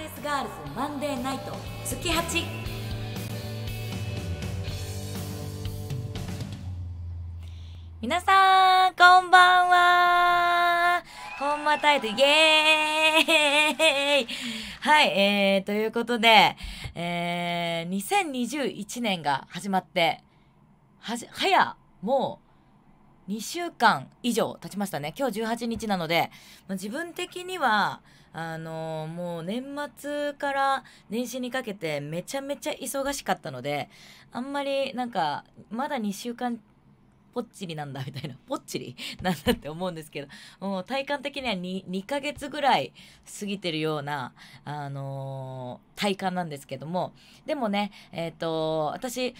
レスガールズマンデーナイト月8皆さんこんばんは本間タイトイエーイはい、えー、ということで、えー、2021年が始まってはじ早もう2週間以上経ちましたね。今日18日なので、まあ、自分的には、あのもう年末から年始にかけてめちゃめちゃ忙しかったので、あんまりなんか、まだ2週間ぽっちりなんだみたいな、ぽっちり なんだって思うんですけど、もう体感的には 2, 2ヶ月ぐらい過ぎてるような、あのー、体感なんですけども、でもね、えっ、ー、と、私、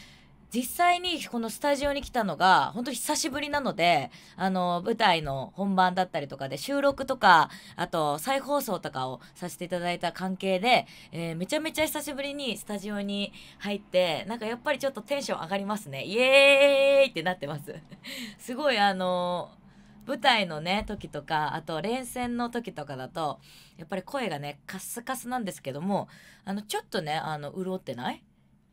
実際にこのスタジオに来たのが本当久しぶりなのであの舞台の本番だったりとかで収録とかあと再放送とかをさせていただいた関係で、えー、めちゃめちゃ久しぶりにスタジオに入ってなんかやっぱりちょっとテンション上がりますねイエーイってなってます すごいあの舞台のね時とかあと連戦の時とかだとやっぱり声がねカスカスなんですけどもあのちょっとねあの潤ってない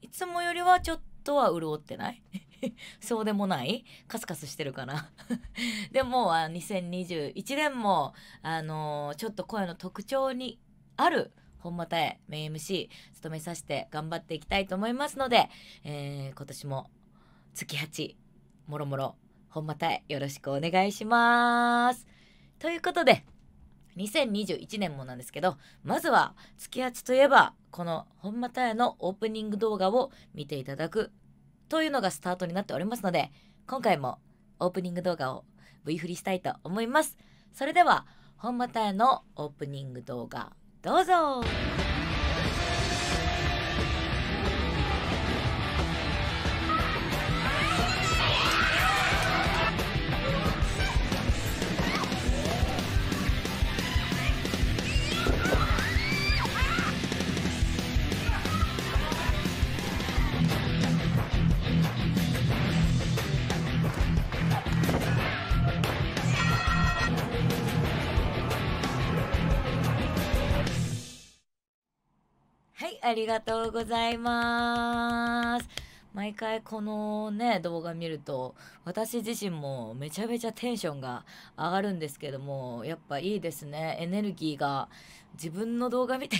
いつもよりはちょっととは潤ってない そうでもないカスカスしてるかな でもあ2021年もあのー、ちょっと声の特徴にある本又へメ MC 務めさせて頑張っていきたいと思いますので、えー、今年も月8もろもろ本又へよろしくお願いします。ということで2021年もなんですけど、まずは、月八といえば、この本間太のオープニング動画を見ていただくというのがスタートになっておりますので、今回もオープニング動画を V 振りしたいと思います。それでは、本間太のオープニング動画、どうぞありがとうございます。毎回このね、動画見ると、私自身もめちゃめちゃテンションが上がるんですけども、やっぱいいですね。エネルギーが自分の動画見て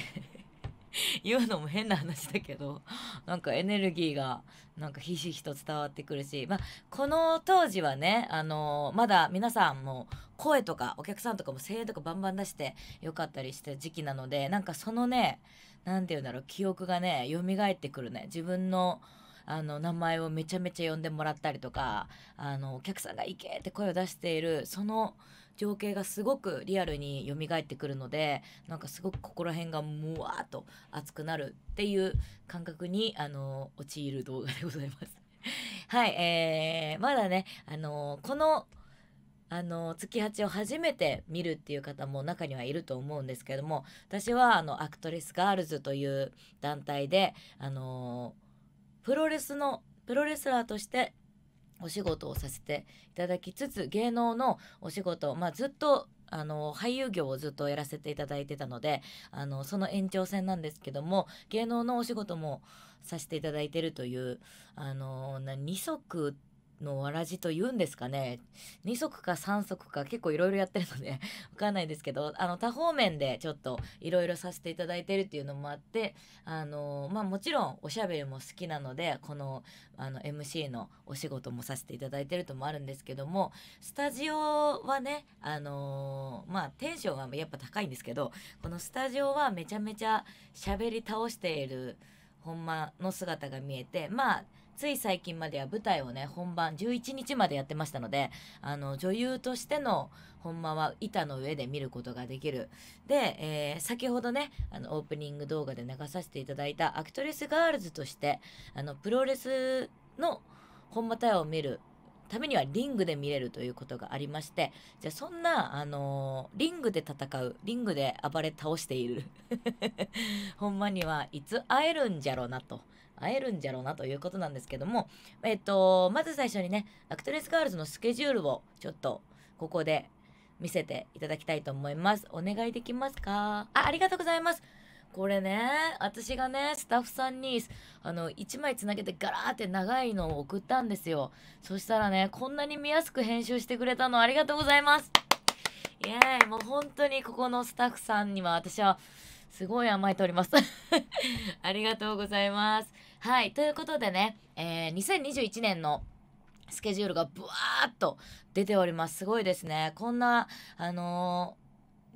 言うのも変な話だけど、なんかエネルギーが、なんかひしひしと伝わってくるし、まあ、この当時はね、あのー、まだ皆さんも声とか、お客さんとかも声援とかバンバン出してよかったりした時期なので、なんかそのね、何て言うんだろう記憶がね蘇ってくるね自分のあの名前をめちゃめちゃ呼んでもらったりとかあのお客さんが「行け!」って声を出しているその情景がすごくリアルに蘇ってくるのでなんかすごくここら辺がもわーっと熱くなるっていう感覚にあの陥る動画でございます。はい、えー、まだね、あのこのあの月八を初めて見るっていう方も中にはいると思うんですけども私はあのアクトレスガールズという団体であのプロレスのプロレスラーとしてお仕事をさせていただきつつ芸能のお仕事、まあ、ずっとあの俳優業をずっとやらせていただいてたのであのその延長線なんですけども芸能のお仕事もさせていただいてるというあの二足のわらじと言うんですかね2足か3足か結構いろいろやってるので わかんないですけどあの多方面でちょっといろいろさせていただいてるっていうのもあってあのまあもちろんおしゃべりも好きなのでこのあの MC のお仕事もさせていただいてるともあるんですけどもスタジオはねあのまあテンションはやっぱ高いんですけどこのスタジオはめちゃめちゃしゃべり倒しているほんまの姿が見えてまあつい最近までは舞台をね本番11日までやってましたのであの女優としての本間は板の上で見ることができるで、えー、先ほどねあのオープニング動画で流させていただいたアクトレスガールズとしてあのプロレスの本間タイを見るためにはリングで見れるということがありましてじゃあそんな、あのー、リングで戦うリングで暴れ倒している ほんまにはいつ会えるんじゃろうなと。会えるんじゃろうなということなんですけども、えっと、まず最初にね、アクトレスガールズのスケジュールをちょっとここで見せていただきたいと思います。お願いできますかあ、ありがとうございます。これね私がねスタッフさんにあの1枚つなげてガラーって長いのを送ったんですよそしたらねこんなに見やすく編集してくれたのありがとうございますイエーイもう本当にここのスタッフさんには私はすごい甘えております ありがとうございますはいということでね、えー、2021年のスケジュールがブワーっと出ておりますすごいですねこんなあのー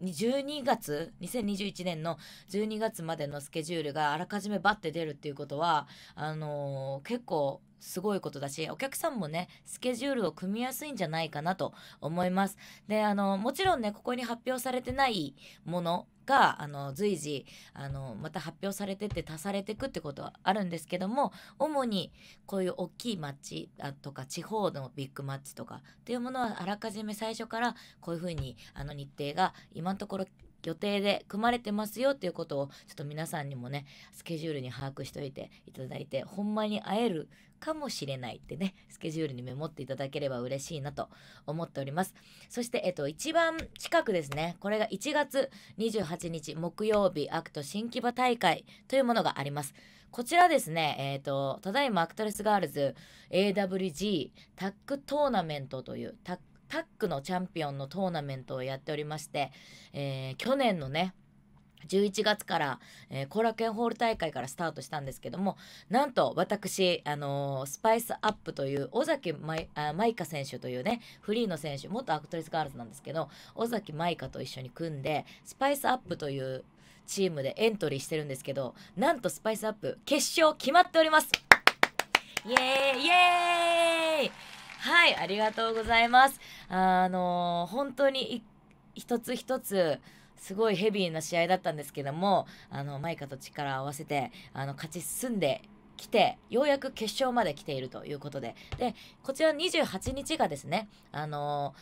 12月2021年の12月までのスケジュールがあらかじめバッて出るっていうことはあのー、結構すごいことだし、お客さんもね、スケジュールを組みやすいんじゃないかなと思います。で、あの、もちろんね、ここに発表されてないものがあの随時あのまた発表されてって足されていくってことはあるんですけども主にこういう大きい町とか地方のビッグマッチとかっていうものはあらかじめ最初からこういうふうにあの日程が今のところ予定で組まれてますよっていうことをちょっと皆さんにもねスケジュールに把握しておいていただいてほんまに会えるかもしれないってねスケジュールにメモっていただければ嬉しいなと思っておりますそしてえっと一番近くですねこれが1月28日木曜日アクト新木場大会というものがありますこちらですね、えっ、と、ただいまアクトレスガールズ AWG タックトーナメントというタッタッのチャンピオンのトーナメントをやっておりまして、えー、去年のね、11月から、えー、後楽園ホール大会からスタートしたんですけども、なんと私、あのー、スパイスアップという、尾崎舞香選手というね、フリーの選手、元アクトレスガールズなんですけど、尾崎舞香と一緒に組んで、スパイスアップというチームでエントリーしてるんですけど、なんとスパイスアップ、決勝決まっておりますイエーイイエーイはいありがとうございますあの本当に一つ一つすごいヘビーな試合だったんですけどもあのマイカと力を合わせてあの勝ち進んで来てようやく決勝まで来ているということででこちら28日がですねあの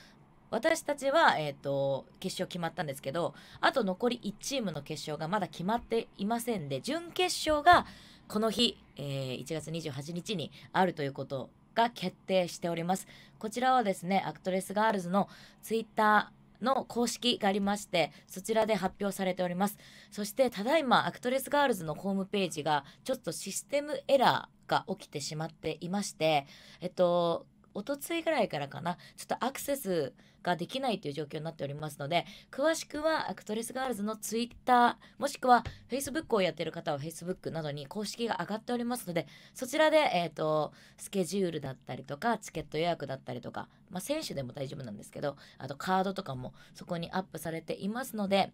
私たちは、えーと決勝決まったんですけどあと残り1チームの決勝がまだ決まっていませんで準決勝がこの日、えー、1月28日にあるということが決定しております。こちらはですね、アクトレスガールズのツイッター、の公式がありまして、そちらで発表されております。そして、ただいま、アクトレスガールズのホームページが、ちょっとシステムエラーが起きてしまっていまして、えっと、一昨日ぐらいからかなちょっとアクセスができないという状況になっておりますので詳しくはアクトレスガールズの Twitter もしくは Facebook をやってる方は Facebook などに公式が上がっておりますのでそちらで、えーと、とスケジュールだったりとかチケット予約だったりとか、まあ、選手でも大丈夫なんですけどあとカードとかもそこにアップされていますので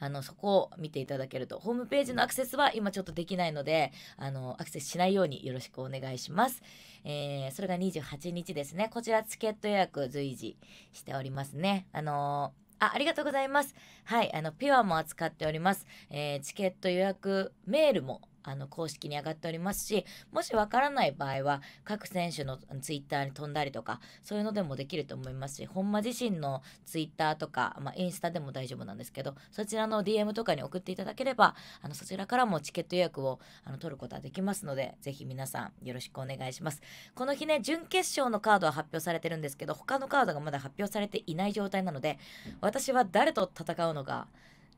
あのそこを見ていただけるとホームページのアクセスは今ちょっとできないのであのアクセスしないようによろしくお願いします、えー、それが28日ですねこちらチケット予約随時しておりますねあのーあ、ありがとうございます。はい、あの、ピュアも扱っております。えー、チケット予約メールもあの公式に上がっておりますしもしわからない場合は各選手のツイッターに飛んだりとかそういうのでもできると思いますし本間自身のツイッターとか、まあ、インスタでも大丈夫なんですけどそちらの DM とかに送っていただければあのそちらからもチケット予約をあの取ることはできますのでぜひ皆さんよろしくお願いしますこの日ね準決勝のカードは発表されてるんですけど他のカードがまだ発表されていない状態なので私は誰と戦うのか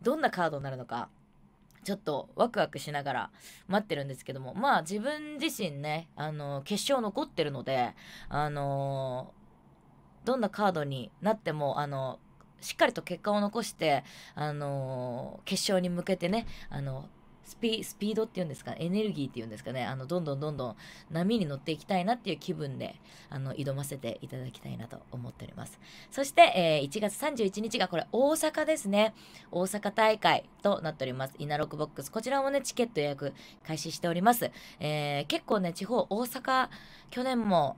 どんなカードになるのかちょっとワクワクしながら待ってるんですけども、まあ自分自身ね、あの、決勝残ってるので、あの、どんなカードになっても、あの、しっかりと結果を残して、あの、決勝に向けてね、あの、スピードっていうんですかエネルギーっていうんですかねあのどんどんどんどん波に乗っていきたいなっていう気分であの挑ませていただきたいなと思っておりますそして、えー、1月31日がこれ大阪ですね大阪大会となっておりますロックボックスこちらもねチケット予約開始しております、えー、結構ね地方大阪去年も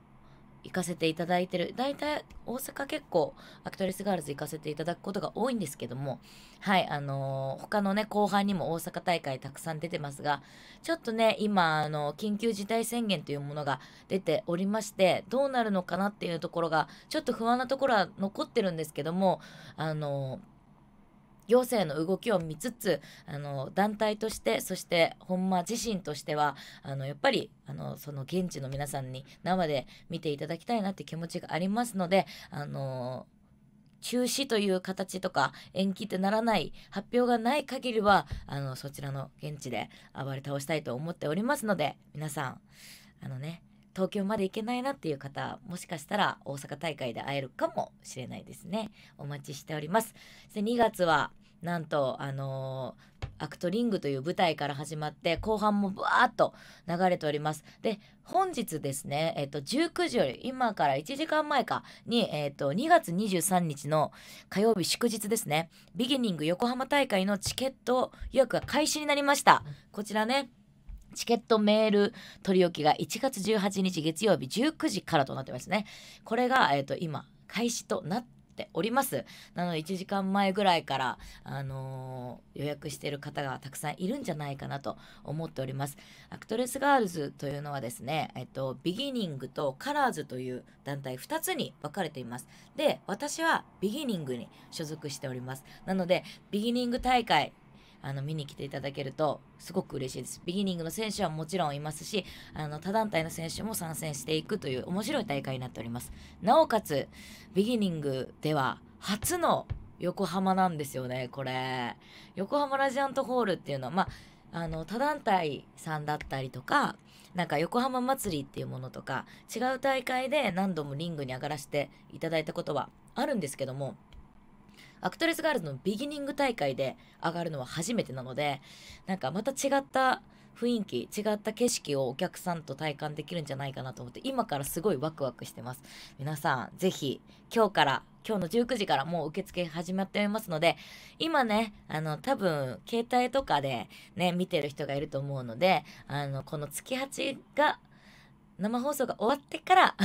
行かせていただいてる。大体大阪結構アクトレスガールズ行かせていただくことが多いんですけども、はい、あのー、他のね、後半にも大阪大会たくさん出てますが、ちょっとね、今、あの、緊急事態宣言というものが出ておりまして、どうなるのかなっていうところが、ちょっと不安なところは残ってるんですけども、あのー行政の動きを見つつあの団体としてそして本間自身としてはあのやっぱりあのその現地の皆さんに生で見ていただきたいなって気持ちがありますのであの中止という形とか延期ってならない発表がない限りはあのそちらの現地で暴れ倒したいと思っておりますので皆さんあのね東京まで行けないなっていう方もしかしたら大阪大会で会えるかもしれないですねお待ちしておりますで2月はなんとあのー、アクトリングという舞台から始まって後半もバーっと流れておりますで本日ですねえっ、と19時より今から1時間前かにえっ、と2月23日の火曜日祝日ですねビギニング横浜大会のチケット予約が開始になりましたこちらねチケットメール取り置きが1月18日月曜日19時からとなってますね。これが、えー、今、開始となっております。なので1時間前ぐらいから、あのー、予約している方がたくさんいるんじゃないかなと思っております。アクトレスガールズというのはですね、えっと、ビギニングとカラーズという団体2つに分かれています。で、私はビギニングに所属しております。なので、ビギニング大会あの見に来ていただけるとすごく嬉しいです。ビギニングの選手はもちろんいますし、あの他団体の選手も参戦していくという面白い大会になっております。なおかつ、ビギニングでは初の横浜なんですよね、これ。横浜ラジアントホールっていうのは、まあ、あの他団体さんだったりとかなんか横浜祭りっていうものとか違う大会で何度もリングに上がらせていただいたことはあるんですけどもアクトレスガールズのビギニング大会で上がるのは初めてなので、なんかまた違った雰囲気、違った景色をお客さんと体感できるんじゃないかなと思って、今からすごいワクワクしてます。皆さん、ぜひ、今日から、今日の19時からもう受付始まっておりますので、今ね、あの、多分、携帯とかでね、見てる人がいると思うので、あの、この月8が、生放送が終わってから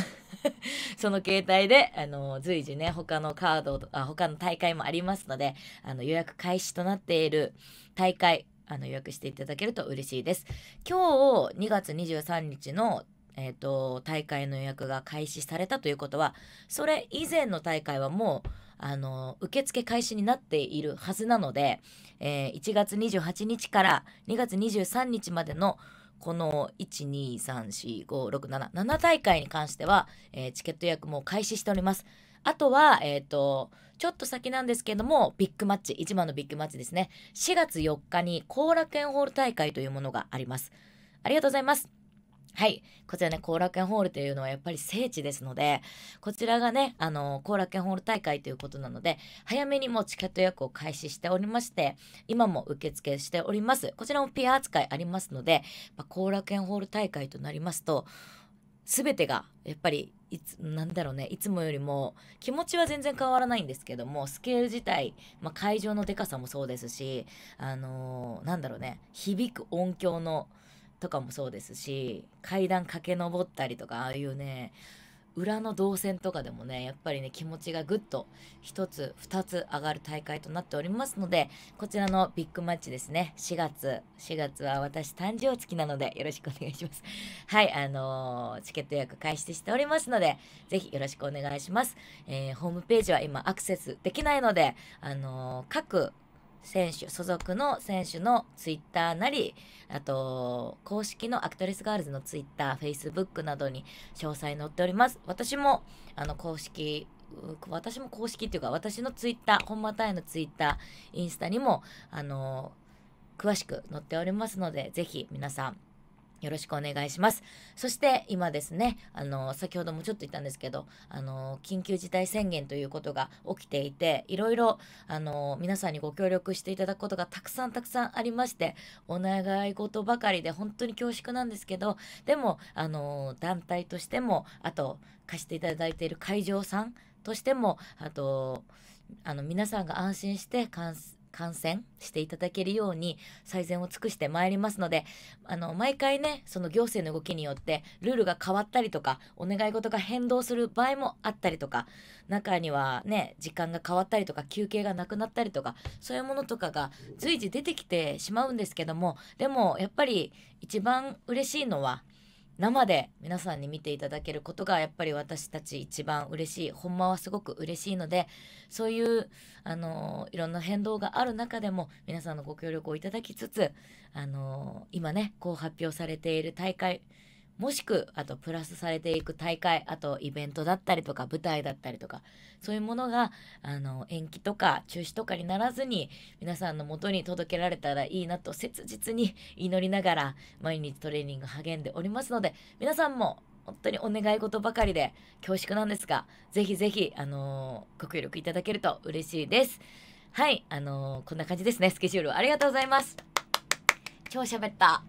その携帯で、あの、随時ね、他のカードあ、他の大会もありますので、あの、予約開始となっている大会、あの、予約していただけると嬉しいです。今日、2月23日のえーと、大会の予約が開始されたということはそれ以前の大会はもうあの受付開始になっているはずなので、えー、1月28日から2月23日までのこの1234567 7大会に関しては、えー、チケット予約も開始しております。あとは、えっ、ー、と、ちょっと先なんですけれども、ビッグマッチ、一番のビッグマッチですね。4月4日に後楽園ホール大会というものがあります。ありがとうございます。はい。こちらね、後楽園ホールというのはやっぱり聖地ですので、こちらがね、あの、後楽園ホール大会ということなので、早めにもうチケット予約を開始しておりまして、今も受付しております。こちらもピア扱いありますので、ま後楽園ホール大会となりますと、全てがやっぱりいつなんだろうねいつもよりも気持ちは全然変わらないんですけどもスケール自体、まあ、会場のでかさもそうですしあのー、なんだろうね響く音響のとかもそうですし階段駆け上ったりとかああいうね裏の動線とかでもねやっぱりね気持ちがぐっと1つ2つ上がる大会となっておりますのでこちらのビッグマッチですね4月4月は私誕生月なのでよろしくお願いしますはいあのー、チケット予約開始しておりますのでぜひよろしくお願いします、えー、ホームページは今アクセスできないのであのー、各選手、所属の選手のツイッターなり、あと、公式のアクトレスガールズのツイッター、フェイスブックなどに詳細載っております。私も、あの、公式、私も公式っていうか、私のツイッター、本間隊のツイッター、インスタにも、あの、詳しく載っておりますので、ぜひ皆さん、よろしくお願いします。そして今ですね、あの、先ほどもちょっと言ったんですけど、あの、緊急事態宣言ということが起きていて、いろいろ、あの、皆さんにご協力していただくことがたくさんたくさんありまして、お願い事ばかりで本当に恐縮なんですけど、でも、あの、団体としても、あと、貸していただいている会場さんとしても、あと、あの、皆さんが安心して、観戦していただけるように最善を尽くしてまいりますので、あの、毎回ね、その行政の動きによってルールが変わったりとか、お願い事が変動する場合もあったりとか、中にはね、時間が変わったりとか、休憩がなくなったりとか、そういうものとかが随時出てきてしまうんですけども、でもやっぱり一番嬉しいのは、生で皆さんに見ていただけることがやっぱり私たち一番嬉しいほんまはすごく嬉しいのでそういうあのいろんな変動がある中でも皆さんのご協力をいただきつつあの今ねこう発表されている大会もしくあとプラスされていく大会あとイベントだったりとか舞台だったりとかそういうものがあの延期とか中止とかにならずに皆さんのもとに届けられたらいいなと切実に祈りながら毎日トレーニング励んでおりますので皆さんも本当にお願い事ばかりで恐縮なんですがぜひぜひあのー、ご協力いただけると嬉しいです。はい、あのー、こんな感じですね、スケジュール。ありがとうございます。超喋った。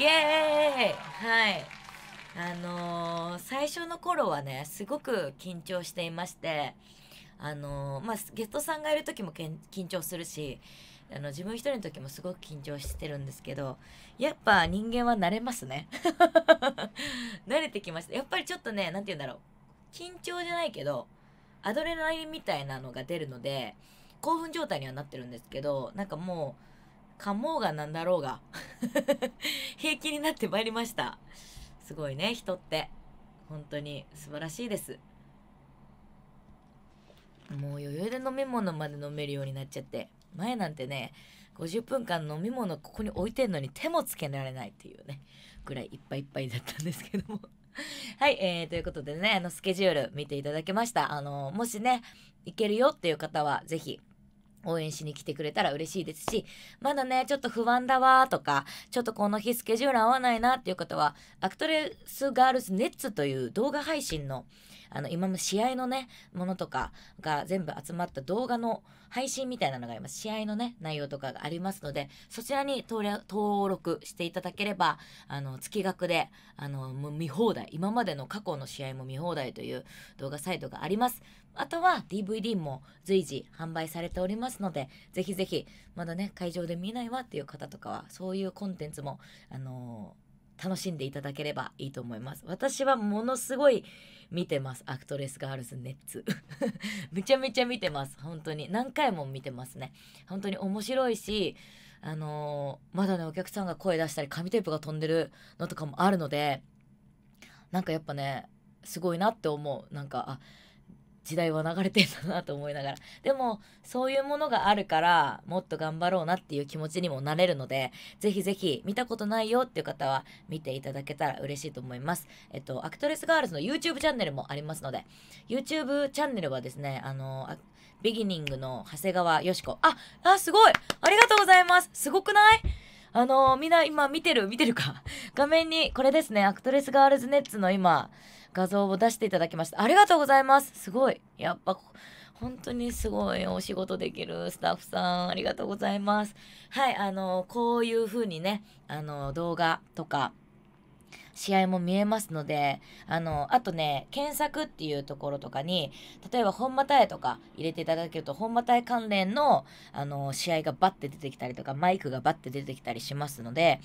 イエーイはいあのー、最初の頃はねすごく緊張していましてあのー、まあ、ゲストさんがいる時も緊張するしあの自分一人の時もすごく緊張してるんですけどやっぱ人間は慣れますね 慣れてきましたやっぱりちょっとね何て言うんだろう緊張じゃないけどアドレナリンみたいなのが出るので興奮状態にはなってるんですけどなんかもうかもうがなんだろうが 平気になってまいりましたすごいね人って本当に素晴らしいですもう余裕で飲み物まで飲めるようになっちゃって前なんてね50分間飲み物ここに置いてんのに手もつけられないっていうねぐらいいっぱいいっぱいだったんですけども はい、えー、ということでねあのスケジュール見ていただけましたあのもしね行けるよっていう方は是非応援しに来てくれたら嬉しいですし、まだね、ちょっと不安だわとか、ちょっとこの日スケジュール合わないなっていう方は、アクトレスガールズネッツという動画配信の、あの、今も試合のね、ものとかが全部集まった動画の配信みたいなのがあります。試合のね、内容とかがありますので、そちらに登録していただければ、あの、月額で、あの、もう見放題、今までの過去の試合も見放題という動画サイトがあります。あとは DVD も随時販売されておりますので、ぜひぜひ、まだね、会場で見ないわっていう方とかは、そういうコンテンツも、あのー、楽しんでいただければいいと思います。私はものすごい見てます。アクトレスガールズネッツ。めちゃめちゃ見てます。本当に。何回も見てますね。本当に面白いし、あのー、まだね、お客さんが声出したり、紙テープが飛んでるのとかもあるので、なんかやっぱね、すごいなって思う。なんか、あ、時代は流れてんだなと思いながらでもそういうものがあるからもっと頑張ろうなっていう気持ちにもなれるのでぜひぜひ見たことないよっていう方は見ていただけたら嬉しいと思いますえっとアクトレスガールズの YouTube チャンネルもありますので YouTube チャンネルはですねあのビギニングの長谷川よしこああすごいありがとうございますすごくないあのみんな今見てる見てるか画面にこれですねアクトレスガールズネッツの今画像を出していただきましたありがとうございますすごいやっぱ本当にすごいお仕事できるスタッフさんありがとうございますはいあのこういう風にねあの動画とか試合も見えますので、あの、あとね、検索っていうところとかに、例えば本間タイとか入れていただけると、本間タイ関連の、あの、試合がバッて出てきたりとか、マイクがバッて出てきたりしますので、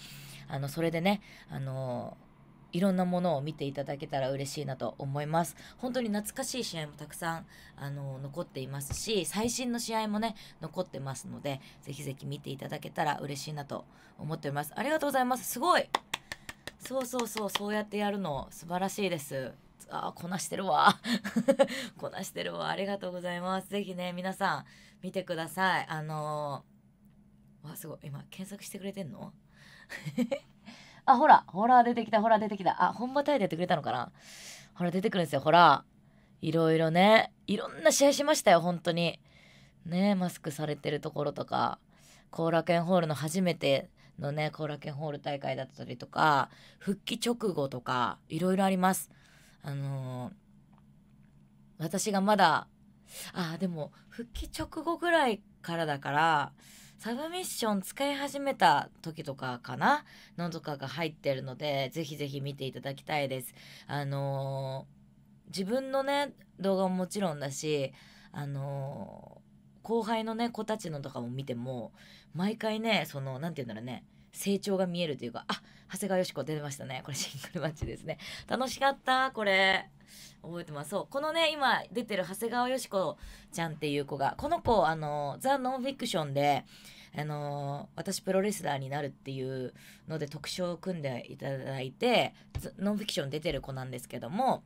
あの、それでね、あの、いろんなものを見ていただけたら嬉しいなと思います。本当に懐かしい試合もたくさん、あの、残っていますし、最新の試合もね、残ってますので、ぜひぜひ見ていただけたら嬉しいなと思っております。ありがとうございます。すごいそうそうそう、そうやってやるの素晴らしいです。あこなしてるわ。こなしてるわ。ありがとうございます。ぜひね、皆さん見てください。あのー、わ、すごい。今、検索してくれてんの あ、ほら、ほら出てきた、ほら出てきた。あ、本場タイでやってくれたのかなほら出てくるんですよ、ほら。いろいろね、いろんな試合しましたよ、本当に。ね、マスクされてるところとか、後楽園ホールの初めてのね、後楽園ホール大会だったりとか、復帰直後とか、いろいろあります。あのー、私がまだ、あ、でも、復帰直後ぐらいからだから、サブミッション使い始めた時とかかなのとかが入ってるので、ぜひぜひ見ていただきたいです。あのー、自分のね、動画ももちろんだし、あのー、後輩のね、子たちのとかも見ても、毎回ね、その、何て言うんだろうね、成長が見えるというか、あ、長谷川よしこ出ましたね。これシングルマッチですね。楽しかった、これ。覚えてます。そう。このね、今出てる長谷川よし子ちゃんっていう子が、この子、あの、ザ・ノンフィクションで、あの私プロレスラーになるっていうので特賞を組んでいただいて、ノンフィクション出てる子なんですけども、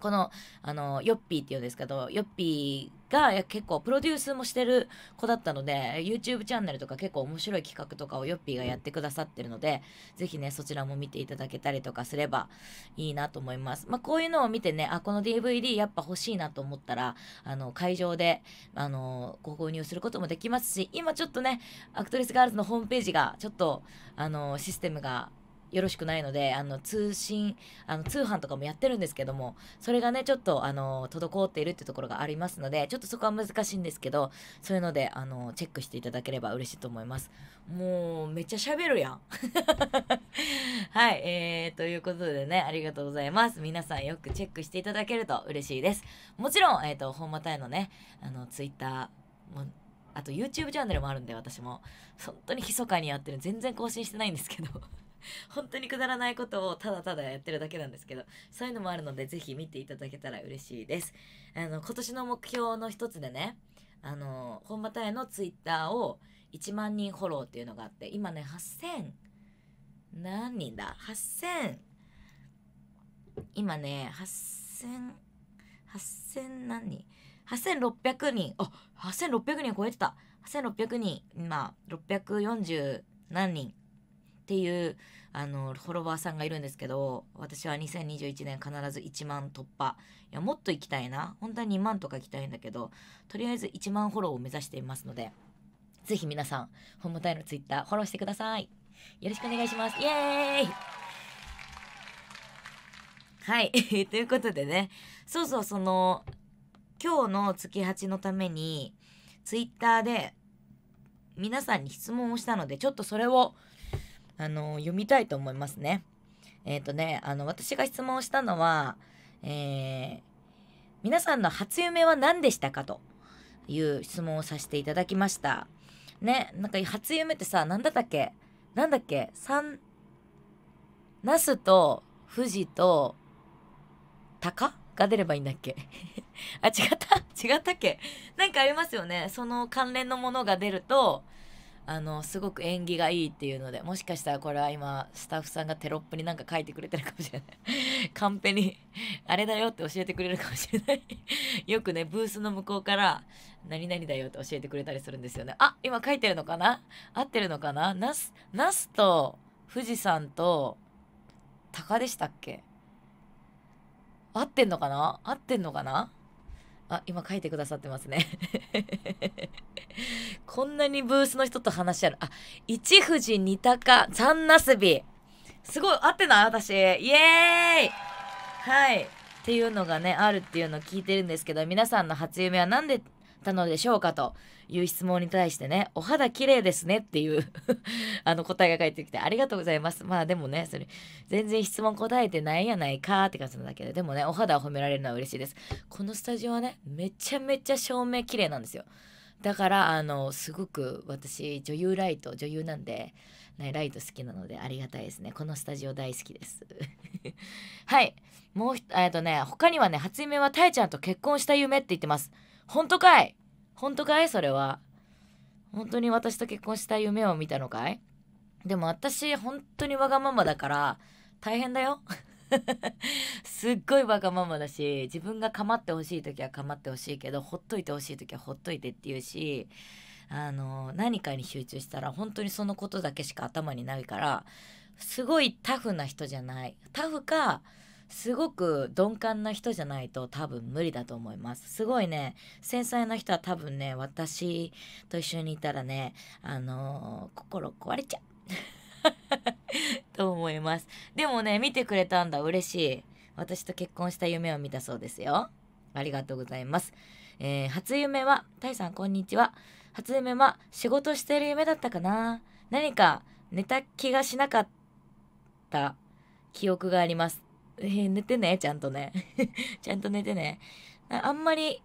このあのヨッピーっていうんですけどヨッピーが結構プロデュースもしてる子だったので YouTube チャンネルとか結構面白い企画とかをヨッピーがやってくださってるので是非ねそちらも見ていただけたりとかすればいいなと思います。まあ、こういうのを見てねあこの DVD やっぱ欲しいなと思ったらあの会場であのご購入することもできますし今ちょっとねアクトレスガールズのホームページがちょっとあのシステムがよろしくないのであの通信あの通販とかもやってるんですけどもそれがねちょっとあの滞っているってところがありますのでちょっとそこは難しいんですけどそういうのであのチェックしていただければ嬉しいと思いますもうめっちゃ喋るやん はいえー、ということでねありがとうございます皆さんよくチェックしていただけると嬉しいですもちろんえっ、ー、と本間隊のねあのツイッターもあと YouTube チャンネルもあるんで私も本当に密かにやってる全然更新してないんですけど 本当にくだらないことをただただやってるだけなんですけど、そういうのもあるので、ぜひ見ていただけたら嬉しいです。あの、今年の目標の一つでね、あの、本場タイのツイッターを1万人フォローっていうのがあって、今ね、8000、何人だ ?8000、今ね、8000、8000何人 ?8600 人。あ、8600人超えてた。8600人、今、640何人っていうあのフォロワーさんがいるんですけど私は2021年必ず1万突破いやもっと行きたいな本当は2万とか行きたいんだけどとりあえず1万フォローを目指していますのでぜひ皆さんホームタイのツイッターフォローしてくださいよろしくお願いしますイエーイはい ということでねそうそうその今日の月8のためにツイッターで皆さんに質問をしたのでちょっとそれをあの読みたいと思いますね。えっ、ー、とね、あの、私が質問したのは、えー、皆さんの初夢は何でしたかという質問をさせていただきました。ね、なんか初夢ってさ、何だったっけなんだっけ三、ナスと富士と鷹が出ればいいんだっけ あ、違った違ったっけなんかありますよね。その関連のものが出ると、あのすごく縁起がいいっていうのでもしかしたらこれは今スタッフさんがテロップになんか書いてくれてるかもしれない カンペにあれだよって教えてくれるかもしれない よくねブースの向こうから何々だよって教えてくれたりするんですよねあ今書いてるのかな合ってるのかなナスナスと富士山と鷹でしたっけ合ってんのかな合ってんのかなあ、今書いてくださってますね こんなにブースの人と話し合う。あ、一富士二鷹三なすび。すごい、合ってない私。イエーイはい。っていうのがね、あるっていうのを聞いてるんですけど、皆さんの初夢は何でたのでしょうかと。いう質問に対してね、お肌綺麗ですねっていう あの答えが返ってきて、ありがとうございます。まあでもね、それ、全然質問答えてないやないかって感じなんだけど、でもね、お肌を褒められるのは嬉しいです。このスタジオはね、めちゃめちゃ照明綺麗なんですよ。だからあのすごく私女優ライト女優なんで、ね、ライト好きなのでありがたいですねこのスタジオ大好きです はいもうえっとね他にはね初夢はたえちゃんと結婚した夢って言ってます本当かい本当かいそれは。本当に私と結婚した夢を見たのかいでも私、本当にわがままだから、大変だよ。すっごいわがままだし自分が構ってほしい時は構ってほしいけどほっといてほしい時はほっといてっていうしあの何かに集中したら本当にそのことだけしか頭にないからすごいタフな人じゃないタフかすごく鈍感な人じゃないと多分無理だと思いますすごいね繊細な人は多分ね私と一緒にいたらねあのー、心壊れちゃう と思いますでもね見てくれたんだ嬉しい私と結婚した夢を見たそうですよありがとうございます、えー、初夢はたいさんこんにちは初夢は仕事してる夢だったかな何か寝た気がしなかった記憶がありますえー、寝てね、ちゃんとね。ちゃんと寝てね。あんまり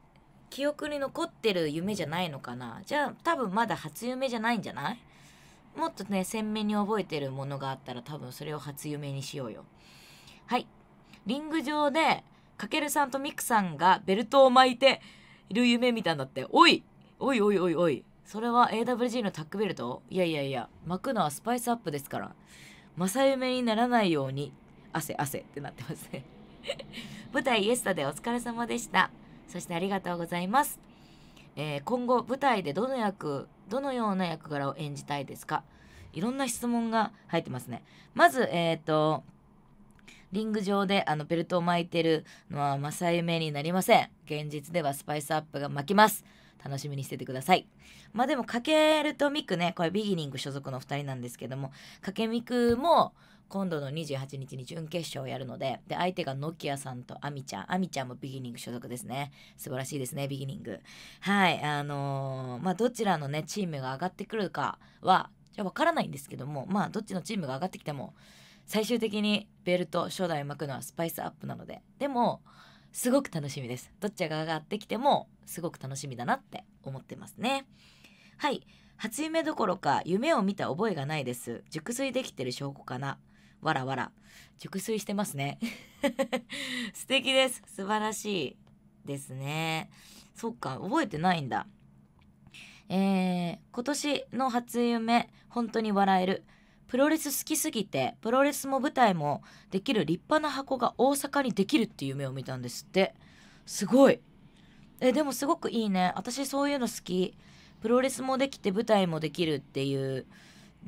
記憶に残ってる夢じゃないのかな。じゃあ多分まだ初夢じゃないんじゃないもっとね、鮮明に覚えてるものがあったら多分それを初夢にしようよ。はい。リング上で、かけるさんとミクさんがベルトを巻いている夢見たんだって。おいおいおいおいおい。それは AWG のタックベルトいやいやいや、巻くのはスパイスアップですから。正夢にならないように汗汗ってなってますね 舞台イエスタでお疲れ様でしたそしてありがとうございます、えー、今後舞台でどの役どのような役柄を演じたいですかいろんな質問が入ってますねまずえっ、ー、とリング上であのベルトを巻いてるのは正夢になりません現実ではスパイスアップが巻きます楽しみにしててください。まあでも、かけるとミクね、これビギニング所属の2人なんですけども、かけミクも、今度の28日に準決勝をやるので、で、相手がノキアさんとアミちゃん。アミちゃんもビギニング所属ですね。素晴らしいですね、ビギニング。はい、あのー、まあ、どちらのね、チームが上がってくるかは、じゃわからないんですけども、まあ、どっちのチームが上がってきても、最終的にベルト、初代を巻くのはスパイスアップなので、でも、すごく楽しみです。どっちが上がってきても、すごく楽しみだなって思ってますね。はい。初夢どころか夢を見た覚えがないです。熟睡できてる証拠かな。わらわら。熟睡してますね。素敵です。素晴らしいですね。そっか、覚えてないんだ。えー、今年の初夢、本当に笑える。プロレス好きすぎて、プロレスも舞台もできる立派な箱が大阪にできるっていう夢を見たんですって。すごい。え、でもすごくいいね。私そういうの好き。プロレスもできて舞台もできるっていう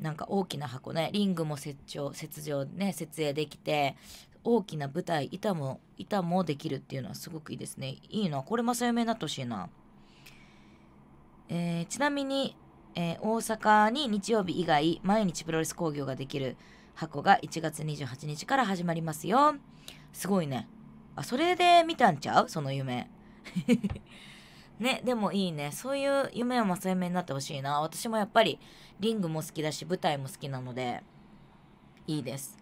なんか大きな箱ねリングも設置設除ね設営できて大きな舞台板も板もできるっていうのはすごくいいですねいいなこれ正夢になってほしいな、えー、ちなみに、えー、大阪に日曜日以外毎日プロレス興行ができる箱が1月28日から始まりますよすごいねあそれで見たんちゃうその夢 ね、でもいいね。そういう夢は正明になってほしいな。私もやっぱりリングも好きだし、舞台も好きなので、いいです。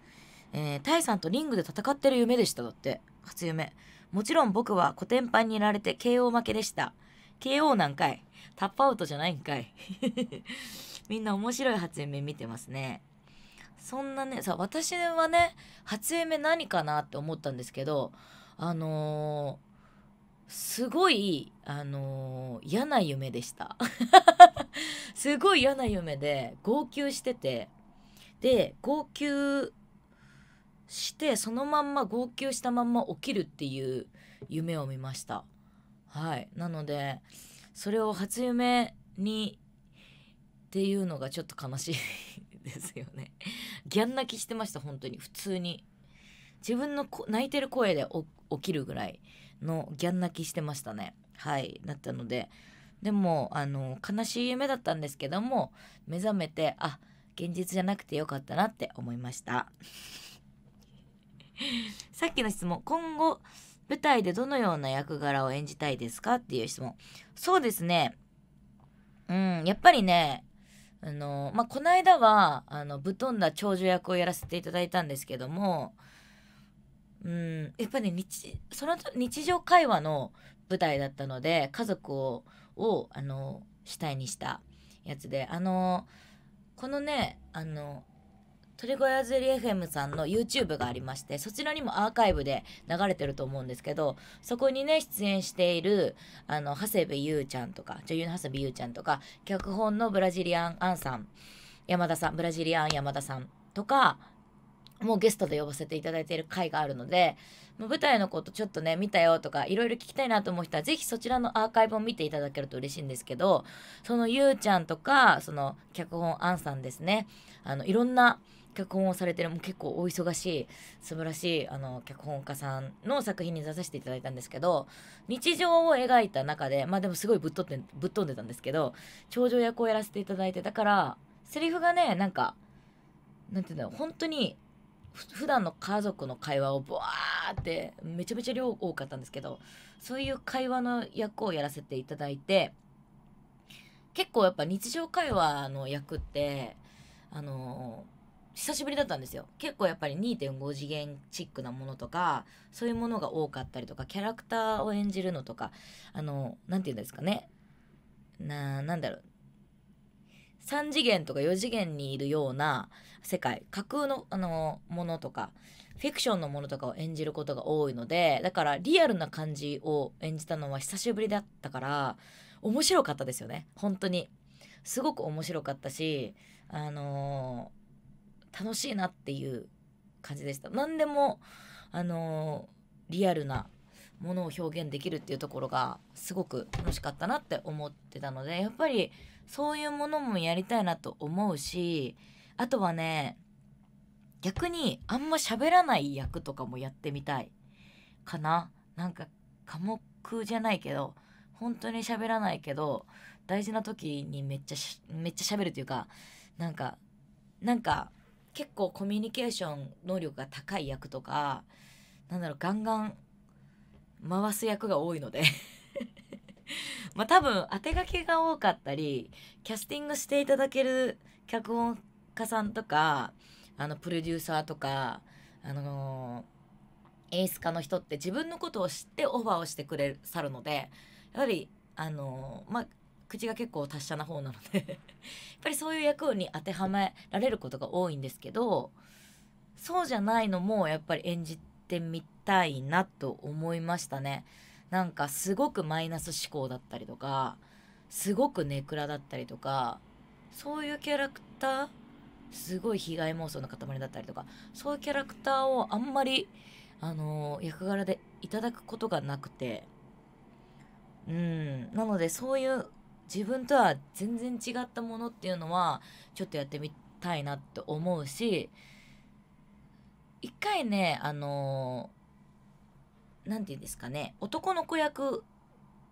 えー、タイさんとリングで戦ってる夢でした、だって。初夢。もちろん僕はコテンパンにいられて KO 負けでした。KO なんかい。タップアウトじゃないんかい。みんな面白い初夢見てますね。そんなね、さ、私はね、初夢何かなって思ったんですけど、あのーすごい、あのー、嫌な夢でした すごい嫌な夢で号泣しててで号泣してそのまんま号泣したまんま起きるっていう夢を見ましたはいなのでそれを初夢にっていうのがちょっと悲しいですよねギャン泣きしてました本当に普通に自分の泣いてる声で起きるぐらいのギャン泣きしてましたねはいだったのででもあの悲しい夢だったんですけども目覚めてあ現実じゃなくてよかったなって思いました さっきの質問今後舞台でどのような役柄を演じたいですかっていう質問そうですねうんやっぱりねあのまあこの間はあのぶっ飛んだ長女役をやらせていただいたんですけどもうんやっぱね日その日常会話の舞台だったので家族ををあの主体にしたやつであのこのねあの鳥小屋ゼリ FM さんの YouTube がありましてそちらにもアーカイブで流れてると思うんですけどそこにね出演しているあの長谷部優ちゃんとか女優の長谷部優ちゃんとか脚本のブラジリアンアンさん山田さんブラジリアン山田さんとかもうゲストで呼ばせていただいている回があるので、ま舞台のことちょっとね見たよとかいろいろ聞きたいなと思う人は是非そちらのアーカイブを見ていただけると嬉しいんですけどそのゆうちゃんとかその脚本アンさんですねあのいろんな脚本をされてるもう結構お忙しい素晴らしいあの脚本家さんの作品に出させていただいたんですけど日常を描いた中でまあでもすごいぶっ飛んでぶっ飛んでたんですけど頂上役をやらせていただいてだからセリフがねなんかなんていうんだろう本当に普段の家族の会話をぶわーってめちゃめちゃ量多かったんですけどそういう会話の役をやらせていただいて結構やっぱ日常会話の役ってあの久しぶりだったんですよ結構やっぱり2.5次元チックなものとかそういうものが多かったりとかキャラクターを演じるのとかあの何て言うんですかねななんだろう3次元とか4次元にいるような世界架空のあのものとかフィクションのものとかを演じることが多いのでだからリアルな感じを演じたのは久しぶりだったから面白かったですよね本当にすごく面白かったしあのー、楽しいなっていう感じでした何でもあのー、リアルなものを表現できるっていうところがすごく楽しかったなって思ってたのでやっぱりそういうものもやりたいなと思うしあとはね、逆にあんま喋らない役とかもやってみたいかな。なんか科目じゃないけど、本当に喋らないけど、大事な時にめっちゃ、めっちゃ喋るというか、なんか、なんか、結構コミュニケーション能力が高い役とか、なんだろう、ガンガン回す役が多いので まあ多分当て書きが多かったりキャスティングしていただける脚本家さんとかあのプロデューサーとかあのー、演出家の人って自分のことを知ってオファーをしてくれさるのでやはりあのー、まあ口が結構達者な方なので やっぱりそういう役に当てはめられることが多いんですけどそうじゃないのもやっぱり演じてみたいなと思いましたね。なんかすごくマイナス思考だったりとかすごくネクラだったりとかそういうキャラクターすごい被害妄想の塊だったりとかそういうキャラクターをあんまり、あの役柄でいただくことがなくてうんなのでそういう自分とは全然違ったものっていうのはちょっとやってみたいなって思うし一回ねあの何、て言うんですかね男の子役っ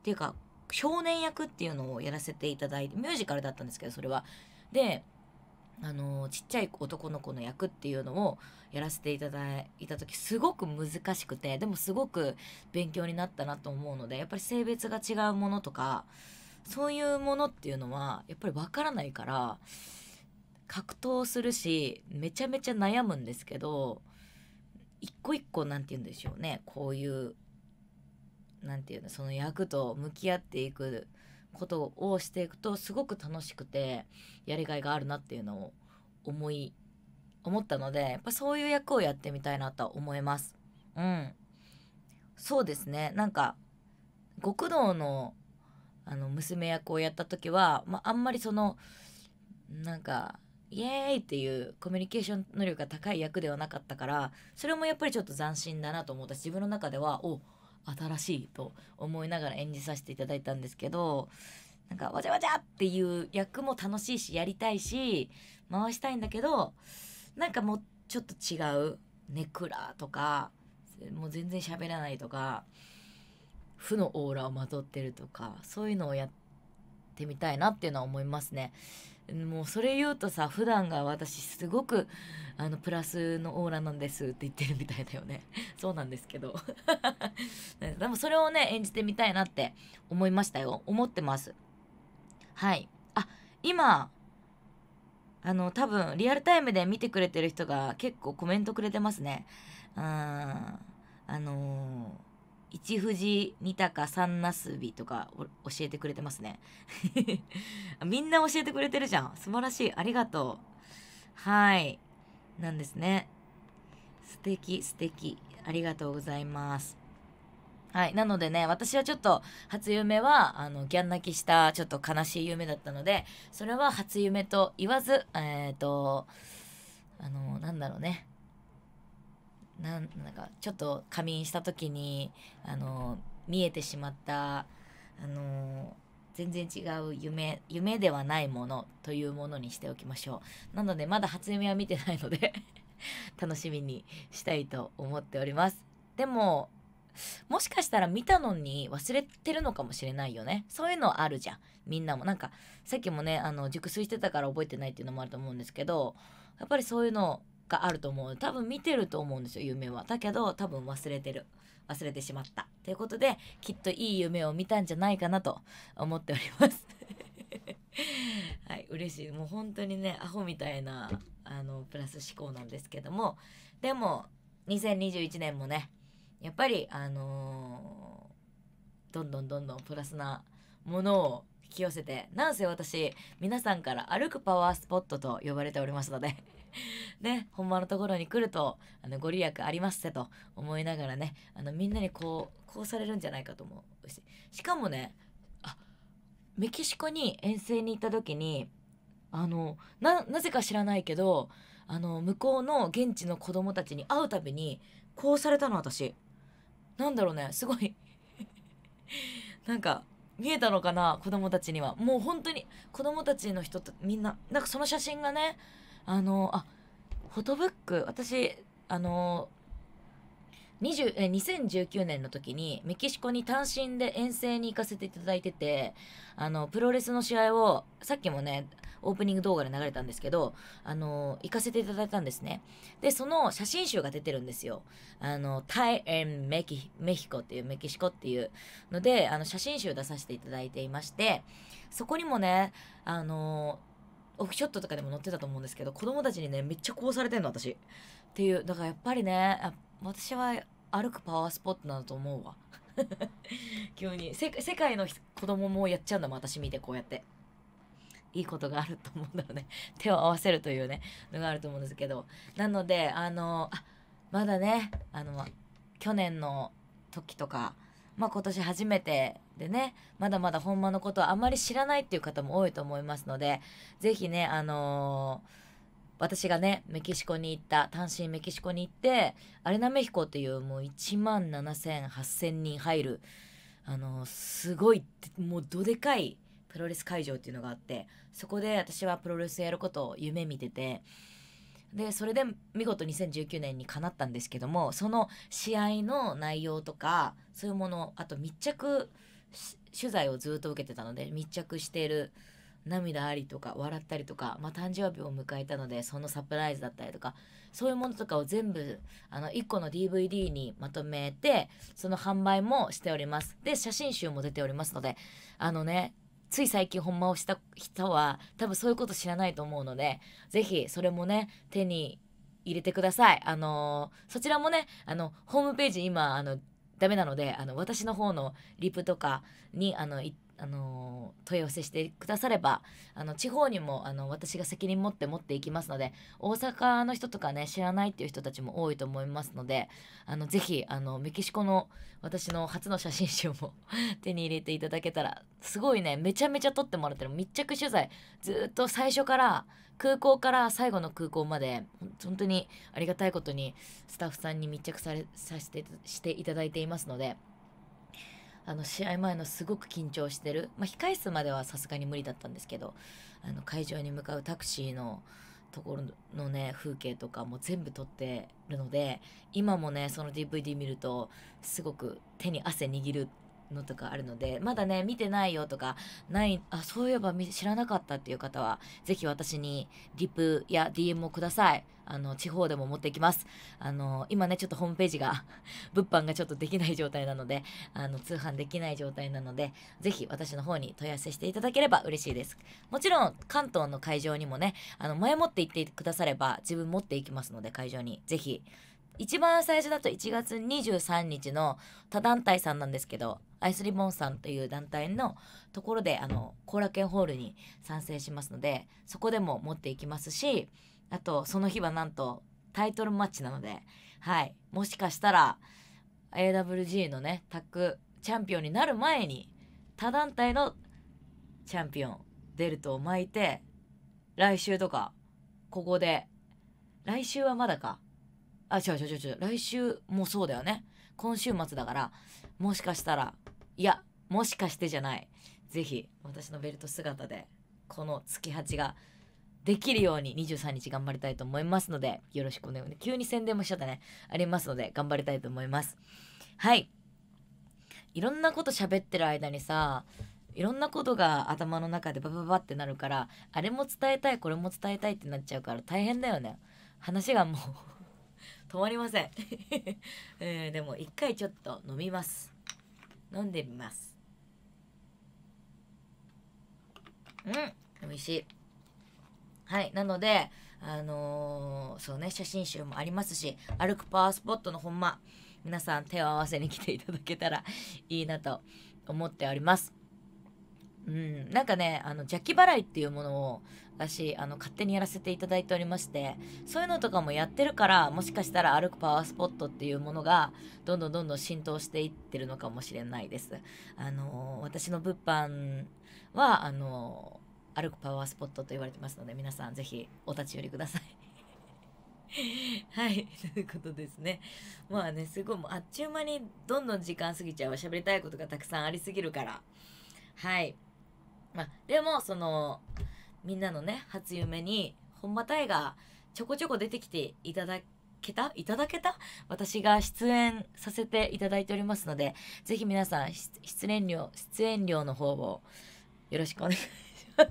ていうか少年役っていうのをやらせていただいてミュージカルだったんですけどそれは。であのちっちゃい男の子の役っていうのをやらせていただいた時すごく難しくてでもすごく勉強になったなと思うのでやっぱり性別が違うものとかそういうものっていうのはやっぱりわからないから格闘するしめちゃめちゃ悩むんですけど一個一個何て言うんでしょうねこういう何て言うのその役と向き合っていくことをしていくとすごく楽しくてやりがいがあるなっていうのを思い思ったのでやっぱそういう役をやってみたいなとは思います。うん、そうですねなんか極道のあの娘役をやった時は、まあんまりそのなんかイエーイっていうコミュニケーション能力が高い役ではなかったからそれもやっぱりちょっと斬新だなと思った自分の中ではお新しいと思いながら演じさせていただいたんですけどなんかわちゃわちゃっていう役も楽しいしやりたいし回したいんだけどなんかもうちょっと違うネクラとかもう全然喋らないとか負のオーラをまとってるとかそういうのをやってみたいなっていうのは思いますね。もうそれ言うとさ普段が私すごくあのプラスのオーラなんですって言ってるみたいだよね そうなんですけど でもそれをね演じてみたいなって思いましたよ思ってますはいあ今あの多分リアルタイムで見てくれてる人が結構コメントくれてますねうんあのー一富士二鷹三なすびとか教えてくれてますね みんな教えてくれてるじゃん素晴らしいありがとうはいなんですね素敵素敵ありがとうございますはい。なのでね、私はちょっと、初夢は、あの、ギャン泣きした、ちょっと悲しい夢だったので、それは初夢と言わず、えっ、ー、と、あの、なんだろうね。なんかちょっと仮眠した時にあの見えてしまったあの全然違う夢夢ではないものというものにしておきましょうなのでまだ初夢は見てないので 楽しみにしたいと思っておりますでももしかしたら見たのに忘れてるのかもしれないよねそういうのあるじゃんみんなもなんかさっきもねあの熟睡してたから覚えてないっていうのもあると思うんですけどやっぱりそういうのがあると思う多分見てると思うんですよ夢はだけど多分忘れてる忘れてしまったということできっといい夢を見たんじゃないかなと思っております はい嬉しいもう本当にねアホみたいなあのプラス思考なんですけどもでも2021年もねやっぱりあのー、どんどんどんどんプラスなものを引き寄せてなんせ私皆さんから歩くパワースポットと呼ばれておりますので ね、ほんまのところに来ると、あの、ご利益ありますってと思いながらね、あの、みんなにこう、こうされるんじゃないかと思うし、しかもね、あ、メキシコに遠征に行った時に、あの、な、なぜか知らないけど、あの、向こうの現地の子供たちに会うたびに、こうされたの、私。なんだろうね、すごい なんか、見えたのかな子供たちにはもう本当に子供たちの人と、みんななんかその写真がねあのあフォトブック私あの20え2019年の時にメキシコに単身で遠征に行かせていただいててあのプロレスの試合をさっきもねオープニング動画で流れたんですけどあの行かせていただいたんですねでその写真集が出てるんですよあのタイ・エン・メキメヒコっていうメキシコっていうのであの写真集出させていただいていましてそこにもねあのオフショットとかでも載ってたと思うんですけど子供たちにねめっちゃこうされてんの私っていうだからやっぱりね私は歩くパワースポットなんだと思うわ 急に世界の子供もやっちゃうんだもん私見てこうやっていいことがあると思うんだろうね手を合わせるというねのがあると思うんですけどなのであのあまだねあの去年の時とかまあ今年初めてでねまだまだほんまのことはあまり知らないっていう方も多いと思いますのでぜひねあのー私がねメキシコに行った単身メキシコに行ってアレナメヒコっていうもう1万7,0008,000人入るあのすごいもうどでかいプロレス会場っていうのがあってそこで私はプロレスやることを夢見ててでそれで見事2019年にかなったんですけどもその試合の内容とかそういうものあと密着取材をずっと受けてたので密着している涙ありとか笑ったりとか、まあ、誕生日を迎えたのでそのサプライズだったりとかそういうものとかを全部あの1個の DVD にまとめてその販売もしておりますで写真集も出ておりますのであのねつい最近本間をした人は多分そういうこと知らないと思うので是非それもね手に入れてくださいあのー、そちらもねあのホームページ今あのダメなので、あの、私の方のリプとかに、あの、行って、あの問い合わせしてくださればあの地方にもあの私が責任持って持っていきますので大阪の人とかね知らないっていう人たちも多いと思いますのであのぜひあのメキシコの私の初の写真集も 手に入れていただけたらすごいねめちゃめちゃ撮ってもらってる密着取材ずっと最初から空港から最後の空港まで本当にありがたいことにスタッフさんに密着されさせてしていただいていますので。あの試合前のすごく緊張してる、まあ、控え室まではさすがに無理だったんですけどあの会場に向かうタクシーのところのね風景とかも全部撮ってるので今もねその DVD 見るとすごく手に汗握るのとかあるので、まだね、見てないよとか、ない、あ、そういえば知らなかったっていう方は、ぜひ私にリプや DM をください。あの、地方でも持ってきます。あの、今ね、ちょっとホームページが 物販がちょっとできない状態なので、あの、通販できない状態なので、ぜひ私の方に問い合わせしていただければ嬉しいです。もちろん、関東の会場にもね、あの、前もって行ってくだされば、自分持っていきますので、会場に。ぜひ、一番最初だと1月23日の他団体さんなんですけどアイスリボンさんという団体のところであの後楽園ホールに参戦しますのでそこでも持っていきますしあとその日はなんとタイトルマッチなので、はい、もしかしたら AWG のねタッグチャンピオンになる前に他団体のチャンピオンベルトを巻いて来週とかここで来週はまだかあ違う違う違う来週もそうだよね今週末だからもしかしたらいやもしかしてじゃない是非私のベルト姿でこの月8ができるように23日頑張りたいと思いますのでよろしくお願い急に宣伝もしちゃったねありますので頑張りたいと思いますはいいろんなこと喋ってる間にさいろんなことが頭の中でバババってなるからあれも伝えたいこれも伝えたいってなっちゃうから大変だよね話がもう止まりません、え ー、でも一回ちょっと飲みます飲んでみますうん美味しいはいなのであのー、そうね写真集もありますし歩くパワースポットのほんま皆さん手を合わせに来ていただけたら いいなと思っておりますうん、なんかねあの邪気払いっていうものを私あの勝手にやらせていただいておりましてそういうのとかもやってるからもしかしたら歩くパワースポットっていうものがどんどんどんどん浸透していってるのかもしれないです。あの私の物販はあの歩くパワースポットと言われてますので皆さん是非お立ち寄りください。はい、ということですね。まあね、すごい、あっちゅう間にどんどん時間過ぎちゃう喋りたいことがたくさんありすぎるから。はい。まあ、でも、その、みんなのね、初夢に、本間大がちょこちょこ出てきていただけたいただけた私が出演させていただいておりますので、ぜひ皆さん、出演料、出演料の方をよろしくお願いします。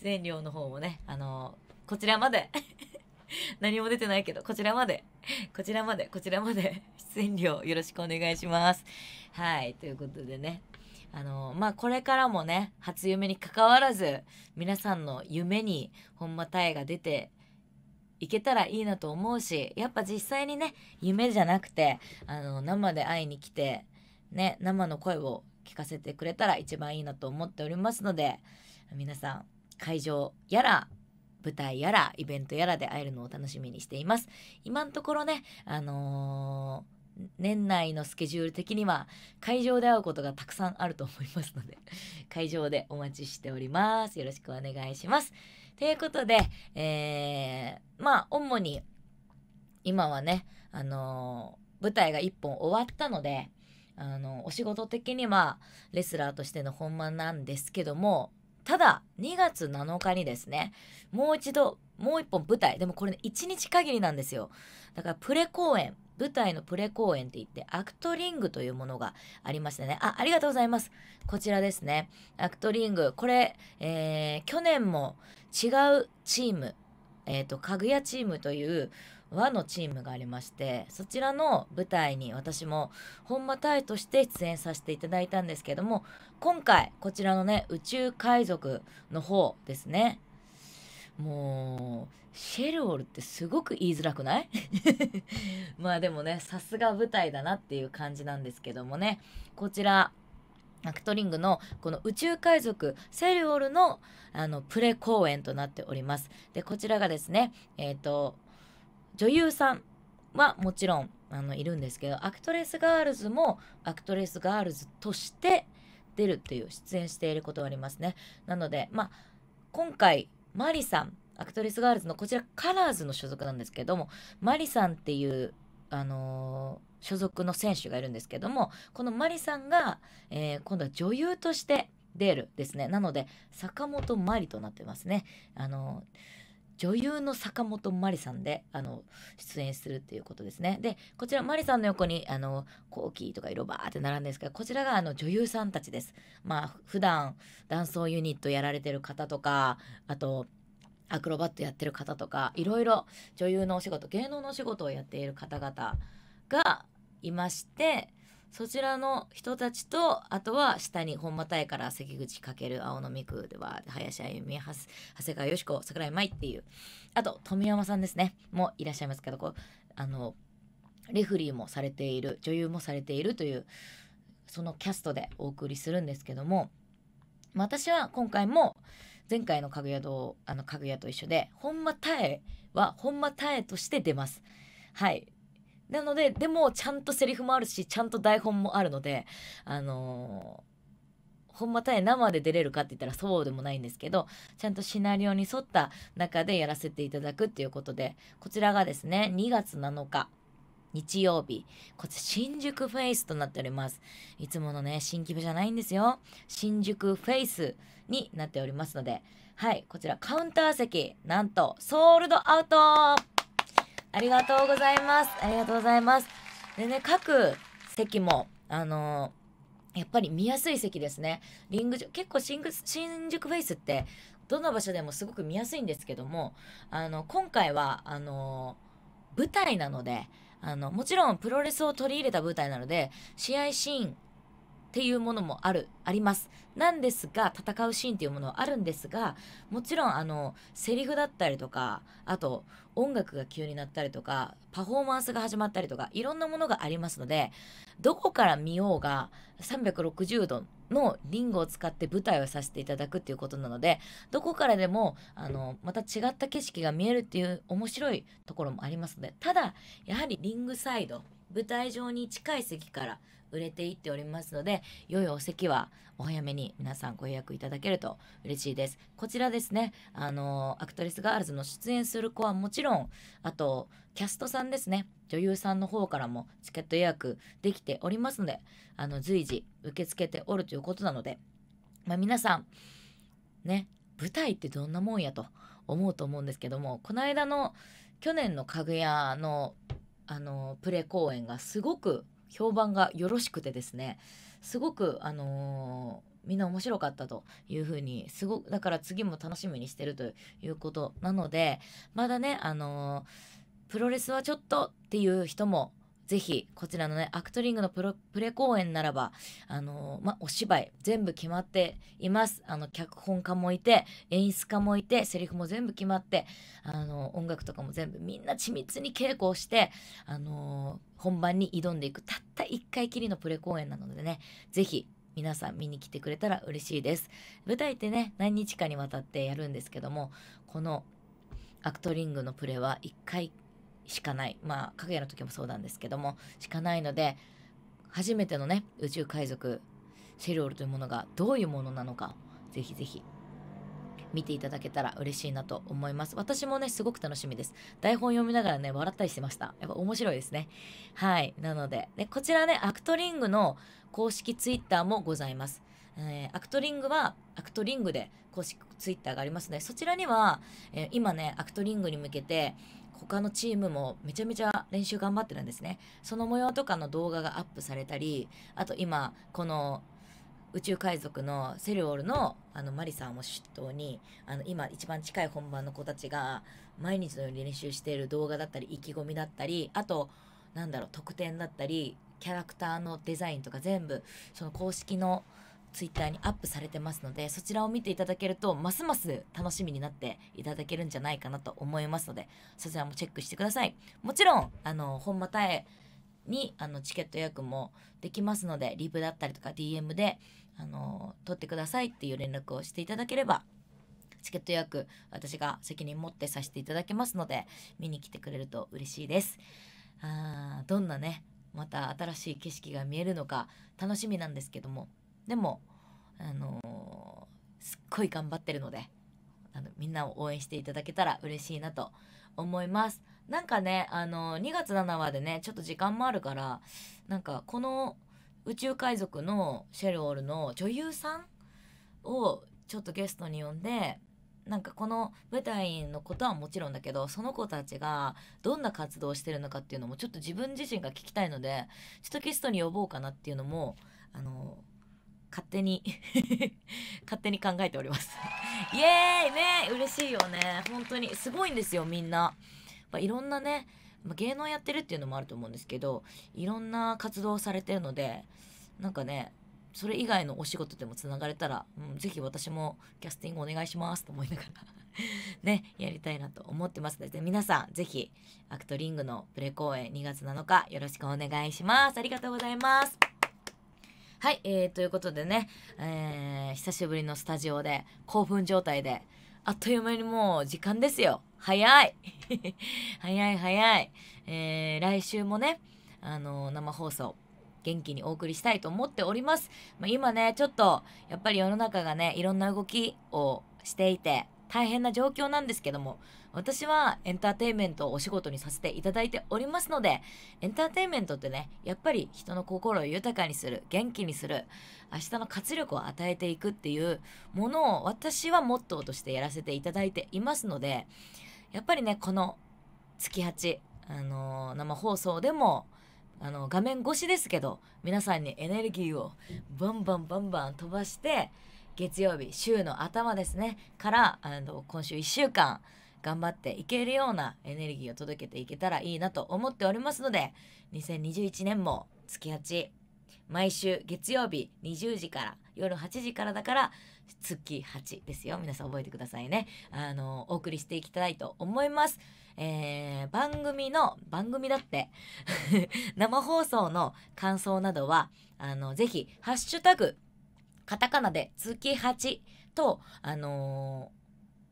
出演料の方もね、あのこちらまで 何も出てないけど、こちらまで、こちらまで、こちらまで、出演料よろしくお願いします。はい、ということでね、あのまあこれからもね初夢にかかわらず皆さんの夢に本間大が出ていけたらいいなと思うしやっぱ実際にね夢じゃなくてあの生で会いに来てね生の声を聞かせてくれたら一番いいなと思っておりますので皆さん会場やら舞台やらイベントやらで会えるのを楽しみにしています。今のところねあのー年内のスケジュール的には会場で会うことがたくさんあると思いますので、会場でお待ちしております。よろしくお願いします。ということで、えー、まあ、主に今はね、あのー、舞台が1本終わったので、あの、お仕事的にはレスラーとしての本番なんですけども、ただ、2月7日にですね、もう一度、もう一本舞台、でもこれね、1日限りなんですよ。だからプレ公演、舞台のプレ公演って言ってアクトリングというものがありましてね。あ、ありがとうございます。こちらですね。アクトリング。これ、えー、去年も違うチーム、えっ、ー、と、かぐやチームという和のチームがありまして、そちらの舞台に私も本間隊として出演させていただいたんですけども、今回、こちらのね、宇宙海賊の方ですね。もう、シェルオールってすごく言いづらくない まあでもね、さすが舞台だなっていう感じなんですけどもね、こちら、アクトリングのこの宇宙海賊セルオルのあのプレ公演となっております。で、こちらがですね、えっ、ー、と、女優さんはもちろんあのいるんですけど、アクトレスガールズもアクトレスガールズとして出るっていう出演していることがありますね。なので、まあ、今回、マリさん、アクトレスガールズのこちらカラーズの所属なんですけども、マリさんっていう、あのー、所属の選手がいるんですけども、このマリさんが、えー、今度は女優として出るですね。なので、坂本マリとなってますね。あのー女優の坂本真理さんであの出演するっていうことですね。でこちら真理さんの横にあのコーキーとか色バーって並んでるんですけどこちらがあの女優さんたちです。まあ普段ダンユニットやられてる方とかあとアクロバットやってる方とかいろいろ女優のお仕事芸能のお仕事をやっている方々がいましてそちらの人たちとあとは下に本間隊から関口かける青野美区では林あゆみ長谷川よし子桜井舞っていうあと富山さんですねもいらっしゃいますけどこうあのレフリーもされている女優もされているというそのキャストでお送りするんですけども私は今回も前回のかぐやとあの家具屋と一緒で本間妙は本間妙として出ます。はいなのででもちゃんとセリフもあるしちゃんと台本もあるのであのー、ほんまたえ生で出れるかって言ったらそうでもないんですけどちゃんとシナリオに沿った中でやらせていただくっていうことでこちらがですね2月7日日曜日。こっち新宿フェイスとなっております。いつものね、新規部じゃないんですよ。新宿フェイスになっておりますので、はい、こちらカウンター席、なんと、ソールドアウトありがとうございます。ありがとうございます。でね、各席も、あのー、やっぱり見やすい席ですね。リング結構新宿フェイスって、どの場所でもすごく見やすいんですけども、あの、今回は、あの舞台なので、あの、もちろんプロレスを取り入れた舞台なので、試合シーンっていうものもある、あります。なんですが、戦うシーンっていうものはあるんですが、もちろん、あの、セリフだったりとか、あと、音楽が急になったりとか、パフォーマンスが始まったりとか、いろんなものがありますので、どこから見ようが、360度のリングを使って舞台をさせていただくっていうことなので、どこからでも、あの、また違った景色が見えるっていう面白いところもありますので、ただ、やはりリングサイド、舞台上に近い席から売れていっておりますので、良いお席はお早めに皆さんご予約いただけると嬉しいです。こちらですね、あの、アクトレスガールズの出演する子はもちろん、あと、キャストさんですね、女優さんの方からもチケット予約できておりますので、あの、随時受け付けておるということなので、まあ、皆さん、ね、舞台ってどんなもんやと思うと思うんですけども、この間の去年のかぐやのあのプレ公演がすごく評判がよろしくてですねすごくあのー、みんな面白かったというふうにすごくだから次も楽しみにしてるということなのでまだねあのー、プロレスはちょっとっていう人もぜひこちらのねアクトリングのプレ公演ならばあのー、ま、お芝居全部決まっていますあの脚本家もいて演出家もいてセリフも全部決まってあのー、音楽とかも全部みんな緻密に稽古をしてあのー、本番に挑んでいくたった1回きりのプレ公演なのでねぜひ皆さん見に来てくれたら嬉しいです舞台ってね何日かにわたってやるんですけどもこのアクトリングのプレは1回しかない。まあ、影やの時もそうなんですけども、しかないので、初めてのね、宇宙海賊、セルオルというものがどういうものなのか、ぜひぜひ見ていただけたら嬉しいなと思います。私もね、すごく楽しみです。台本読みながらね、笑ったりしてました。やっぱ面白いですね。はい。なので、でこちらね、アクトリングの公式ツイッターもございます。えー、アクトリングはアクトリングで公式ツイッターがありますので、そちらには、えー、今ね、アクトリングに向けて、他のチームもめちゃめちゃ練習頑張ってるんですね。その模様とかの動画がアップされたり、あと今、この宇宙海賊のセルオールのあのマリさんを筆頭にあの今一番近い本番の子たちが毎日のように練習している動画だったり意気込みだったりあとなんだろう特典だったりキャラクターのデザインとか全部その公式のツイッターにアップされてますのでそちらを見ていただけるとますます楽しみになっていただけるんじゃないかなと思いますのでそちらもチェックしてくださいもちろんあの本間妙にあのチケット予約もできますのでリプだったりとか DM であの取ってくださいっていう連絡をしていただければチケット予約私が責任持ってさせていただけますので見に来てくれると嬉しいですあーどんなねまた新しい景色が見えるのか楽しみなんですけどもでもあのー、すっごい頑張ってるのであのみんなを応援していただけたら嬉しいなと思いますなんかねあのー、2月7話でねちょっと時間もあるからなんかこの宇宙海賊のシェルオールの女優さんをちょっとゲストに呼んでなんかこの舞台のことはもちろんだけどその子たちがどんな活動をしてるのかっていうのもちょっと自分自身が聞きたいのでちょっとゲストに呼ぼうかなっていうのもあの勝手に 勝手に考えております イエーイね嬉しいよね本当にすごいんですよみんな。まあ、いろんなね、まあ、芸能やってるっていうのもあると思うんですけどいろんな活動をされてるのでなんかねそれ以外のお仕事でもつながれたら、うん、ぜひ私もキャスティングお願いしますと思いながら ねやりたいなと思ってますので皆さんぜひアクトリングのプレ公演2月7日よろしくお願いしますありがとうございますはい、えー、ということでね、えー、久しぶりのスタジオで、興奮状態で、あっという間にもう時間ですよ。早い 早い早い。えー、来週もね、あのー、生放送、元気にお送りしたいと思っております。まあ、今ね、ちょっと、やっぱり世の中がね、いろんな動きをしていて、大変な状況なんですけども、私はエンターテインメントをお仕事にさせていただいておりますので、エンターテインメントってね、やっぱり人の心を豊かにする、元気にする、明日の活力を与えていくっていうものを私はモットーとしてやらせていただいていますので、やっぱりね、この月8、あのー、生放送でも、あの、画面越しですけど、皆さんにエネルギーをバンバンバンバン飛ばして、月曜日週の頭ですねからあの今週1週間頑張っていけるようなエネルギーを届けていけたらいいなと思っておりますので2021年も月8毎週月曜日20時から夜8時からだから月8ですよ皆さん覚えてくださいねあのお送りしていきたいと思います、えー、番組の番組だって 生放送の感想などはあのぜひハッシュタグカタカナで月8と、あの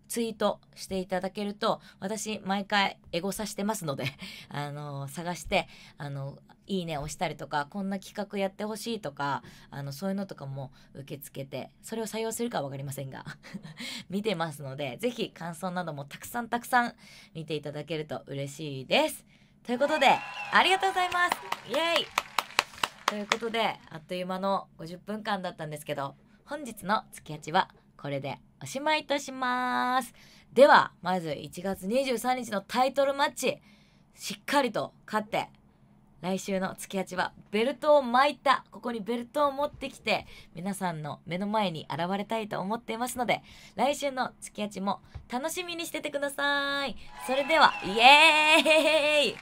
ー、ツイートしていただけると、私、毎回エゴサしてますので あのー、探して、あのいいね押したりとか、こんな企画やってほしいとか、あの、そういうのとかも受け付けて、それを採用するかは分かりませんが 見てますので、ぜひ感想などもたくさんたくさん見ていただけると嬉しいです。ということで、ありがとうございますイエーイということであっという間の50分間だったんですけど本日の月八はこれでおしまいとします。ではまず1月23日のタイトルマッチしっかりと勝って来週の月八はベルトを巻いたここにベルトを持ってきて皆さんの目の前に現れたいと思っていますので来週の月八も楽しみにしててくださいそれではイエ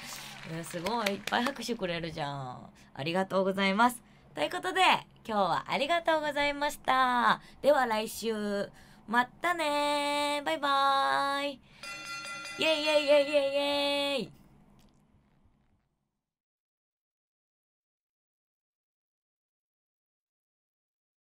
ーイすごいいっぱい拍手くれるじゃんありがとうございます。ということで、今日はありがとうございました。では来週、またねバイバーイイェイイェイイェイイェイイェイ